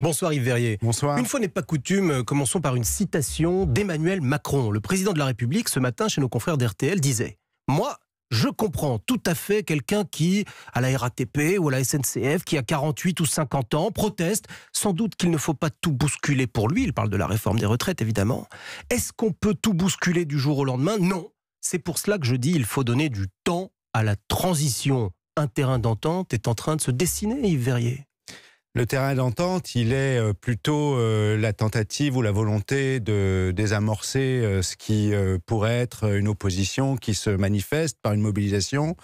Bonsoir Yves Verrier. Bonsoir. Une fois n'est pas coutume, euh, commençons par une citation d'Emmanuel Macron. Le président de la République, ce matin, chez nos confrères d'RTL, disait Moi, je comprends tout à fait quelqu'un qui, à la RATP ou à la SNCF, qui a 48 ou 50 ans, proteste. Sans doute qu'il ne faut pas tout bousculer pour lui. Il parle de la réforme des retraites, évidemment. Est-ce qu'on peut tout bousculer du jour au lendemain Non. C'est pour cela que je dis il faut donner du temps à la transition. Un terrain d'entente est en train de se dessiner, Yves Verrier. Le terrain d'entente, il est euh, plutôt euh, la tentative ou la volonté de désamorcer euh, ce qui pourrait être une opposition qui se manifeste par une mobilisation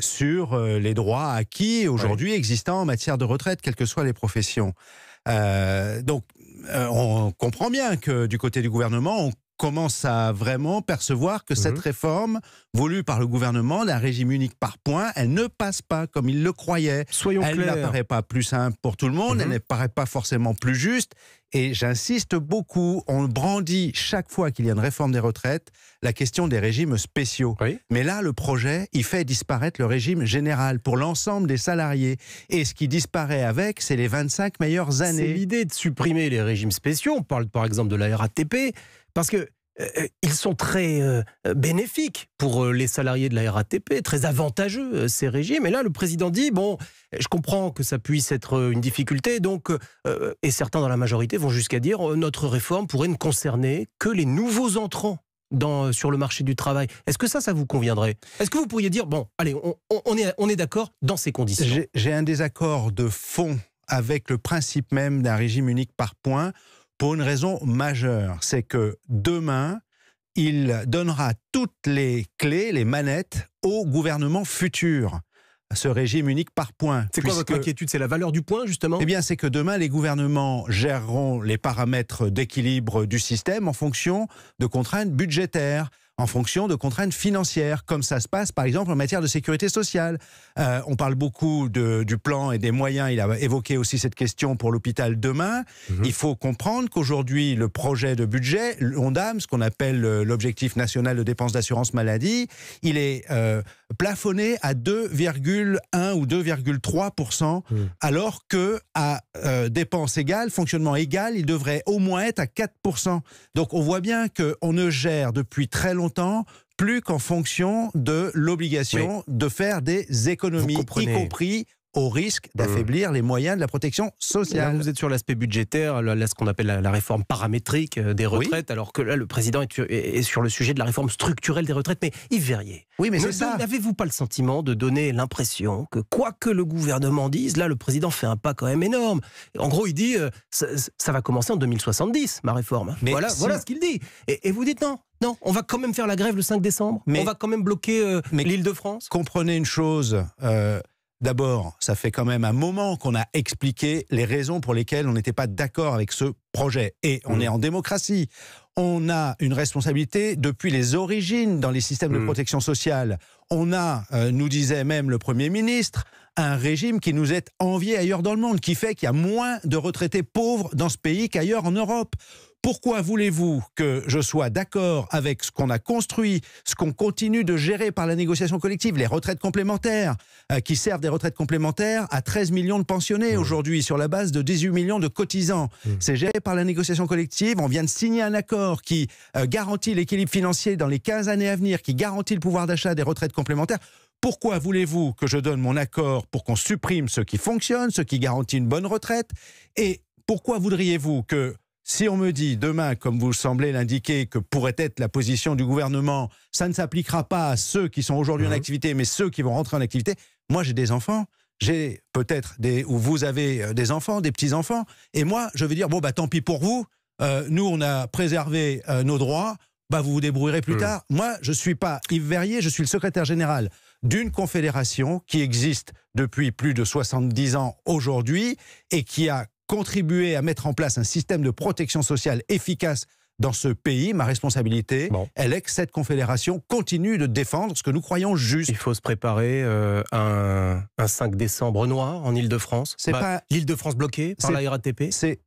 sur les droits acquis aujourd'hui existants en matière de retraite, quelles que soient les professions. donc, on comprend bien que du côté du gouvernement, on commence à vraiment percevoir que cette mhm. réforme voulue par le gouvernement d'un régime unique par points, elle ne passe pas comme il le croyait. Soyons elle n'apparaît pas plus simple pour tout le monde, mhm. elle n'apparaît pas forcément plus juste. Et j'insiste beaucoup, on brandit chaque fois qu'il y a une réforme des retraites la question des régimes spéciaux. Mais là, le projet, il fait disparaître le régime général pour l'ensemble des salariés. Et ce qui disparaît avec, c'est les 25 meilleures années. C'est l'idée de supprimer les régimes spéciaux. On parle par exemple de la RATP. Parce que euh, euh, sont très euh, bénéfiques pour les salariés de la RATP, très avantageux ces régimes. Et là, le président dit bon, je comprends que ça puisse être une difficulté, donc et certains dans la majorité vont jusqu'à dire notre réforme pourrait ne concerner que les nouveaux entrants. sur le marché du travail. Est-ce que ça, ça vous conviendrait Est-ce que vous pourriez dire, bon, allez, on, est, on est d'accord dans ces conditions J'ai un désaccord de fond avec le principe même d'un régime unique par point pour une raison majeure, c'est que demain, il donnera toutes les clés, les manettes au gouvernement futur ce régime unique par point. C'est quoi votre inquiétude C'est la valeur du point, justement Eh bien, c'est que demain, les gouvernements géreront les paramètres d'équilibre du système en fonction de contraintes budgétaires en fonction de contraintes financières, comme ça se passe par exemple en matière de sécurité sociale. Euh, on parle beaucoup du plan et des moyens, il a évoqué aussi cette question pour l'hôpital demain. Mhm. Il faut comprendre qu'aujourd'hui, le projet de budget, l'ONDAM, ce qu'on appelle euh, l'objectif national de dépenses d'assurance maladie, il est... Euh, plafonné à 2,1 ou 2,3 hmm. alors que à euh, dépenses égales, fonctionnement égal, il devrait au moins être à 4 Donc on voit bien qu'on ne gère depuis très longtemps plus qu'en fonction de l'obligation de faire des économies, y compris au risque d'affaiblir les moyens de la protection sociale. vous êtes sur l'aspect budgétaire, là, ce qu'on appelle la, réforme paramétrique euh, des retraites, alors que là, le président est, sur le sujet de la réforme structurelle des retraites. Mais Yves Verrier, oui, mais n'avez-vous pas le sentiment de donner l'impression que quoi que le gouvernement dise, là, le président fait un pas quand même énorme. En gros, il dit, euh, ça, va commencer en 2070, ma réforme. Mais voilà, voilà ce qu'il dit. Et, vous dites non, non, on va quand même faire la grève le 5 décembre. Mais, on va quand même bloquer euh, l'île de France. Comprenez une chose, D'abord, ça fait quand même un moment qu'on a expliqué les raisons pour lesquelles on n'était pas d'accord avec ce projet. Et on mmh. est en démocratie. On a une responsabilité depuis les origines dans les systèmes de mmh. protection sociale. On a, euh, nous disait même le Premier ministre, un régime qui nous est envié ailleurs dans le monde, qui fait qu'il y a moins de retraités pauvres dans ce pays qu'ailleurs en Europe. Pourquoi voulez-vous que je sois d'accord avec ce qu'on a construit, ce qu'on continue de gérer par la négociation collective, les retraites complémentaires, euh, qui servent des retraites complémentaires à 13 millions de pensionnés aujourd'hui sur la base de 18 millions de cotisants C'est géré par la négociation collective. On vient de signer un accord qui euh, garantit l'équilibre financier dans les 15 années à venir, qui garantit le pouvoir d'achat des retraites complémentaires. Pourquoi voulez-vous que je donne mon accord pour qu'on supprime ce qui fonctionne, ce qui garantit une bonne retraite Et pourquoi voudriez-vous que si on me dit demain, comme vous semblez l'indiquer, que pourrait être la position du gouvernement, ça ne s'appliquera pas à ceux qui sont aujourd'hui en mhm. activité, mais ceux qui vont rentrer en activité, moi j'ai des enfants, j'ai peut-être des, ou vous avez euh, des enfants, des petits-enfants, et moi je veux dire, bon bah tant pis pour vous, euh, nous on a préservé euh, nos droits, bah vous vous débrouillerez plus mhm. tard. Moi je ne suis pas Yves Verrier, je suis le secrétaire général d'une confédération qui existe depuis plus de 70 ans aujourd'hui et qui a contribuer à mettre en place un système de protection sociale efficace dans ce pays, ma responsabilité, elle est que cette confédération continue de défendre ce que nous croyons juste. Il faut se préparer euh, un, 5 décembre noir en Ile-de-France. C'est bah, pas l'Ile-de-France bloquée par la RATP. C'est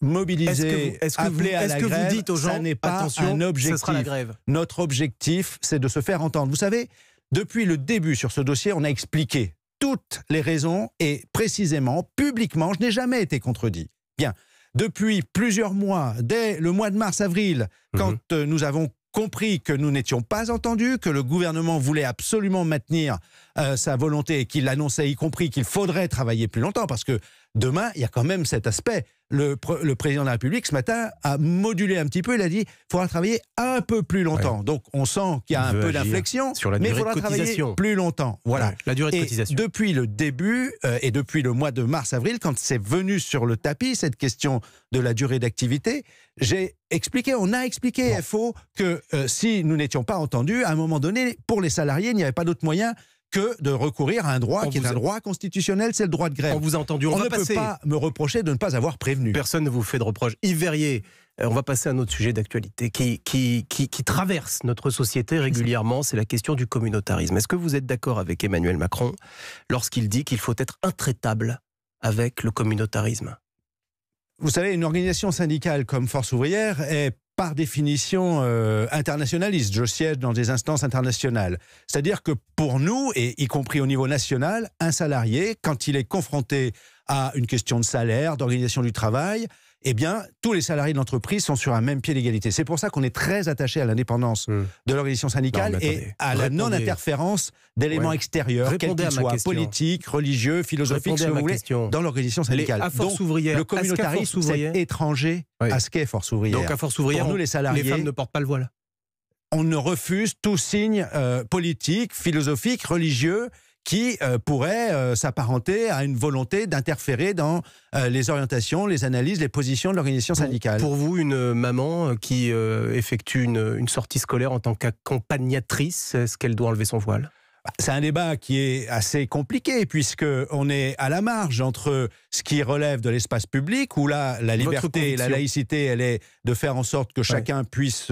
mobiliser, est-ce que vous, est ce que vous dites aux gens, ça n'est pas attention, un objectif. grève. Notre objectif, c'est de se faire entendre. Vous savez, depuis le début sur ce dossier, on a expliqué toutes les raisons et précisément, publiquement, je n'ai jamais été contredit. Bien, depuis plusieurs mois, dès le mois de mars-avril, mhm. quand euh, nous avons compris que nous n'étions pas entendus, que le gouvernement voulait absolument maintenir euh, sa volonté et qu'il annonçait y compris qu'il faudrait travailler plus longtemps, parce que demain, il y a quand même cet aspect le, président de la République ce matin a modulé un petit peu. Il a dit il faudra travailler un peu plus longtemps. Donc on sent qu'il y a un peu d'inflexion, mais il faudra travailler plus longtemps. Voilà. la durée de cotisation. Depuis le début euh, et depuis le mois de mars-avril, quand c'est venu sur le tapis cette question de la durée d'activité, j'ai expliqué, on a expliqué à FO que euh, si nous n'étions pas entendus, à un moment donné, pour les salariés, il n'y avait pas d'autre moyen que de recourir à un droit qui est un droit constitutionnel, c'est le droit de grève. On vous a On, ne peut pas me reprocher de ne pas avoir prévenu. Personne ne vous fait de reproche. Yves Verrier, euh, on va passer à un autre sujet d'actualité qui, traverse notre société régulièrement, c'est la question du communautarisme. Est-ce que vous êtes d'accord avec Emmanuel Macron lorsqu'il dit qu'il faut être intraitable avec le communautarisme vous savez, une organisation syndicale comme Force ouvrière est par définition euh, internationaliste. Je siège dans des instances internationales. C'est-à-dire que pour nous, et y compris au niveau national, un salarié, quand il est confronté à une question de salaire, d'organisation du travail, eh bien, tous les salariés de l'entreprise sont sur un même pied d'égalité. C'est pour ça qu'on est très attaché à l'indépendance hmm. de l'organisation syndicale et à la non-interférence d'éléments extérieurs, quels qu'ils soient politiques, religieux, philosophiques, vous dans l'organisation syndicale. force le communautarisme, étranger à ce qu'est force ouvrière. Donc, à force ouvrière, nous, les salariés, femmes ne portent pas le voile. On ne refuse tout signe euh, politique, philosophique, religieux qui euh, pourrait euh, s'apparenter à une volonté d'interférer dans euh, les orientations, les analyses, les positions de l'organisation syndicale. Pour, vous, une maman qui effectue une, sortie scolaire en tant qu'accompagnatrice, est-ce qu'elle doit enlever son voile bah, c'est un débat qui est assez compliqué puisque on est à la marge entre ce qui relève de l'espace public où là la liberté et la laïcité elle est de faire en sorte que chacun puisse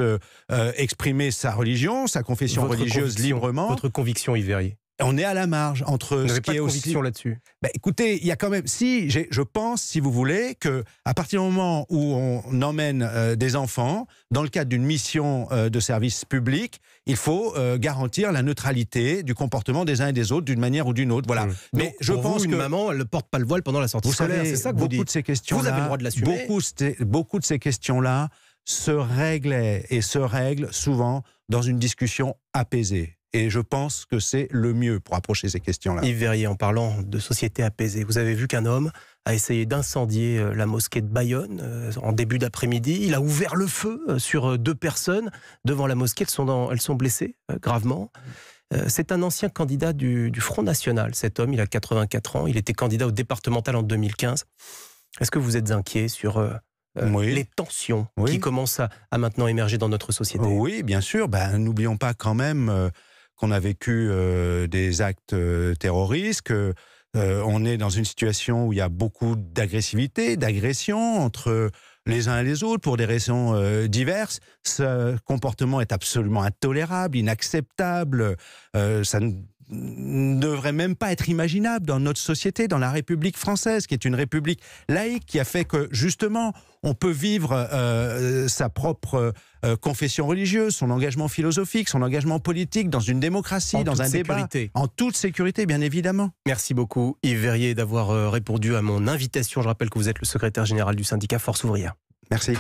exprimer sa religion, sa confession religieuse librement. Votre conviction Yves Verrier on est à la marge entre ce qui est de aussi là-dessus. Bah, écoutez, il y a quand même si je pense si vous voulez que à partir du moment où on emmène euh, des enfants dans le cadre d'une mission euh, de service public, il faut euh, garantir la neutralité du comportement des uns et des autres d'une manière ou d'une autre. Voilà. Mmh. Mais je pense vous, une que maman elle ne porte pas le voile pendant la sortie scolaire, c'est ça que beaucoup vous de ces questions -là, vous avez le droit de l'assumer. Beaucoup, beaucoup de ces questions-là se réglaient et se règlent souvent dans une discussion apaisée. Et je pense que c'est le mieux pour approcher ces questions-là. Yves Verrier, en parlant de société apaisée, vous avez vu qu'un homme a essayé d'incendier euh, la mosquée de Bayonne euh, en début d'après-midi. Il a ouvert le feu euh, sur deux personnes devant la mosquée. Elles sont, elles sont blessées gravement. C'est un ancien candidat du, Front National, cet homme. Il a 84 ans. Il était candidat au départemental en 2015. Est-ce que vous êtes inquiet sur les tensions qui commencent à, maintenant émerger dans notre société. Oui, bien sûr. Ben, n'oublions pas quand même qu'on a vécu euh, des actes euh, terroristes, que euh, on est dans une situation où il y a beaucoup d'agressivité, d'agression entre les uns et les autres pour des raisons diverses. Ce comportement est absolument intolérable, inacceptable. ça ne ne devrait même pas être imaginable dans notre société, dans la République française, qui est une République laïque, qui a fait que justement on peut vivre euh, sa propre euh, confession religieuse, son engagement philosophique, son engagement politique dans une démocratie, dans un débat, en toute sécurité, bien évidemment. Merci beaucoup Yves Verrier d'avoir euh, répondu à mon invitation. Je rappelle que vous êtes le secrétaire général du syndicat Force ouvrière. Merci.